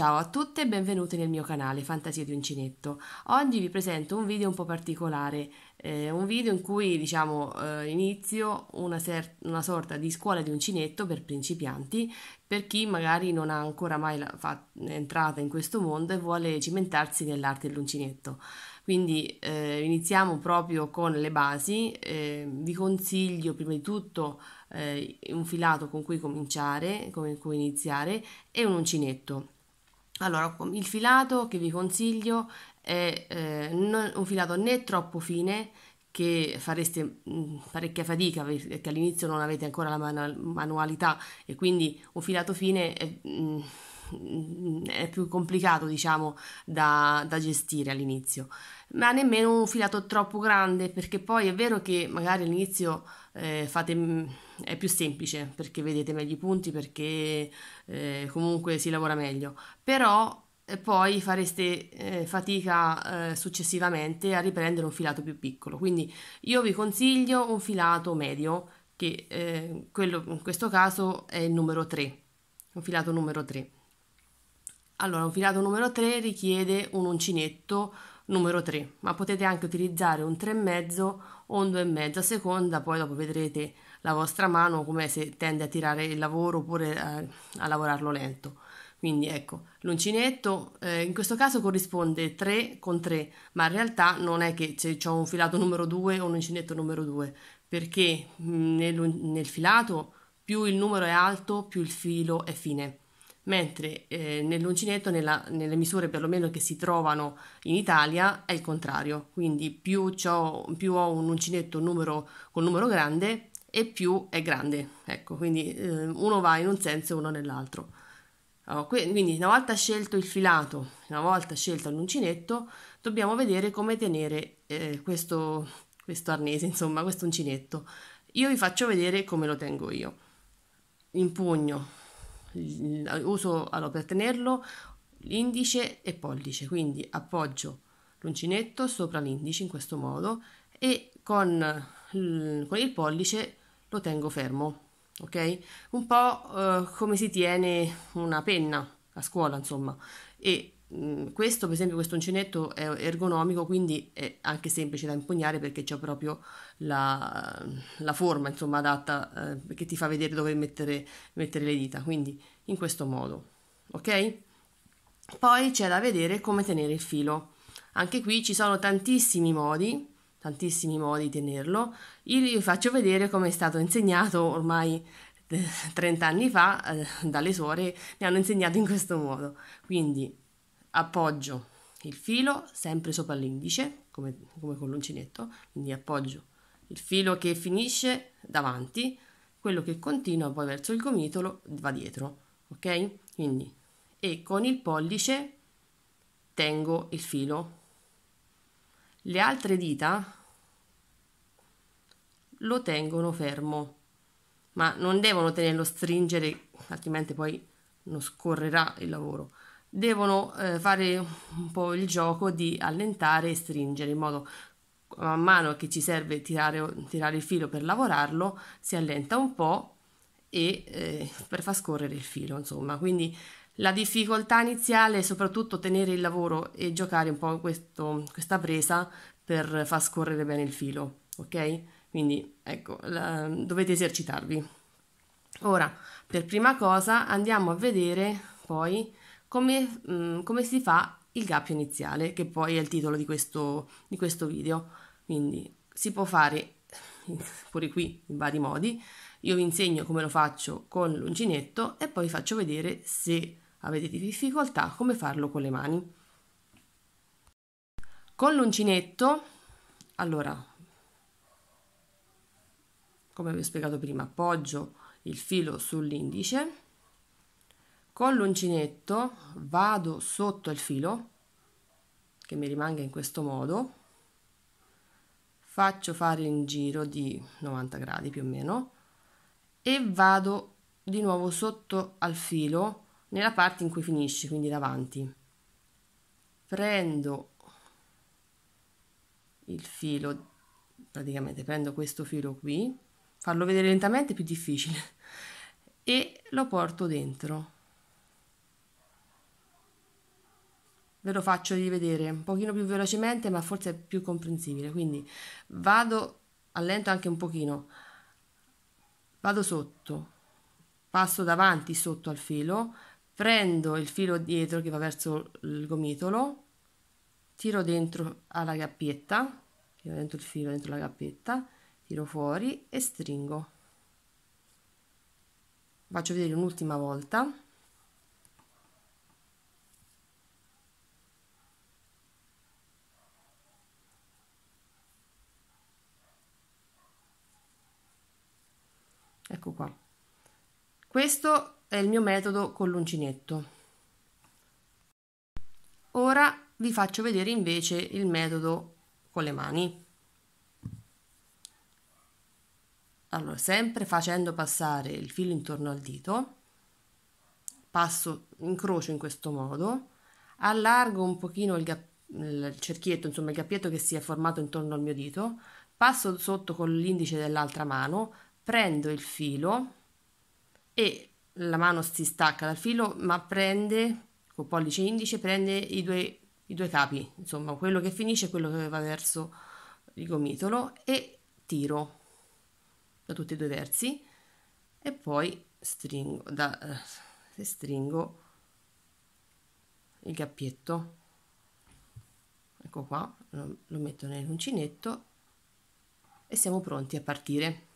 Ciao a tutte e benvenute nel mio canale Fantasia di Uncinetto. Oggi vi presento un video un po' particolare, eh, un video in cui diciamo eh, inizio una, ser- una, sorta di scuola di uncinetto per principianti, per chi magari non ha ancora mai la- fa- entrata in questo mondo e vuole cimentarsi nell'arte dell'uncinetto. Quindi eh, iniziamo proprio con le basi, ehm, vi consiglio prima di tutto eh, un filato con cui cominciare, con cui iniziare e un uncinetto. Allora, il filato che vi consiglio è eh, non, un filato né troppo fine, che fareste mm, parecchia fatica perché all'inizio non avete ancora la manualità e quindi un filato fine è, mm, Mm, è più complicato diciamo da, da, gestire all'inizio ma nemmeno un filato troppo grande perché poi è vero che magari all'inizio eh, fate, mm, è più semplice perché vedete meglio i punti perché eh, comunque si lavora meglio però eh, poi fareste eh, fatica eh, successivamente a riprendere un filato più piccolo. Quindi io vi consiglio un filato medio, che eh, quello, in questo caso è il numero 3, un filato numero 3. Allora, un filato numero 3 richiede un uncinetto numero 3, ma potete anche utilizzare un 3,5 o un 2,5 a seconda, poi dopo vedrete la vostra mano come se tende a tirare il lavoro oppure a, eh, a lavorarlo lento. Quindi ecco, l'uncinetto eh, in questo caso corrisponde 3 con 3, ma in realtà non è che ho un filato numero 2 o un uncinetto numero 2, perché mm, nel, nel filato più il numero è alto, più il filo è fine mentre eh, nell'uncinetto, nella, nelle misure perlomeno che si trovano in Italia, è il contrario, quindi più, più ho un uncinetto numero, con numero grande e più è grande, ecco, quindi eh, uno va in un senso e uno nell'altro. quindi una volta scelto il filato, una volta scelto l'uncinetto, dobbiamo vedere come tenere eh, questo, questo arnese, insomma questo uncinetto. Io vi faccio vedere come lo tengo io. In pugno uso allora, per tenerlo l'indice e pollice, quindi appoggio l'uncinetto sopra l'indice in questo modo e con, con il pollice lo tengo fermo, ok? Un po' eh, come si tiene una penna a scuola, insomma, e Mm, questo per esempio questo uncinetto è ergonomico quindi è anche semplice da impugnare perché c'è proprio la, la forma insomma adatta eh, che ti fa vedere dove mettere, mettere le dita quindi in questo modo ok poi c'è da vedere come tenere il filo anche qui ci sono tantissimi modi tantissimi modi di tenerlo io vi faccio vedere come è stato insegnato ormai 30 eh, anni fa eh, dalle suore mi hanno insegnato in questo modo quindi appoggio il filo sempre sopra l'indice, come, come con l'uncinetto, quindi appoggio il filo che finisce davanti, quello che continua poi verso il gomitolo va dietro, ok? Quindi, e con il pollice tengo il filo. Le altre dita lo tengono fermo, ma non devono tenerlo stringere, altrimenti poi non scorrerà il lavoro devono eh, fare un po' il gioco di allentare e stringere in modo man mano che ci serve tirare, tirare il filo per lavorarlo si allenta un po' e eh, per far scorrere il filo insomma quindi la difficoltà iniziale è soprattutto tenere il lavoro e giocare un po' questo, questa presa per far scorrere bene il filo ok quindi ecco la, dovete esercitarvi ora per prima cosa andiamo a vedere poi come, mh, mm, come si fa il gap iniziale, che poi è il titolo di questo, di questo video. Quindi si può fare pure qui in vari modi. Io vi insegno come lo faccio con l'uncinetto e poi vi faccio vedere se avete difficoltà come farlo con le mani. Con l'uncinetto, allora, come vi ho spiegato prima, appoggio il filo sull'indice con l'uncinetto vado sotto il filo che mi rimanga in questo modo faccio fare un giro di 90 gradi più o meno e vado di nuovo sotto al filo nella parte in cui finisce quindi davanti prendo il filo praticamente prendo questo filo qui farlo vedere lentamente è più difficile e lo porto dentro ve lo faccio rivedere un pochino più velocemente ma forse è più comprensibile quindi vado allento anche un pochino vado sotto passo davanti sotto al filo prendo il filo dietro che va verso il gomitolo tiro dentro alla gappietta tiro dentro il filo dentro la gappetta tiro fuori e stringo faccio vedere un'ultima volta ecco qua questo è il mio metodo con l'uncinetto ora vi faccio vedere invece il metodo con le mani allora sempre facendo passare il filo intorno al dito passo incrocio in questo modo allargo un pochino il, gap, il cerchietto insomma il gappietto che si è formato intorno al mio dito passo sotto con l'indice dell'altra mano prendo il filo e la mano si stacca dal filo ma prende con pollice indice prende i due, i due capi insomma quello che finisce e quello che va verso il gomitolo e tiro da tutti e due i versi e poi stringo da eh, stringo il cappietto ecco qua lo metto nell'uncinetto e siamo pronti a partire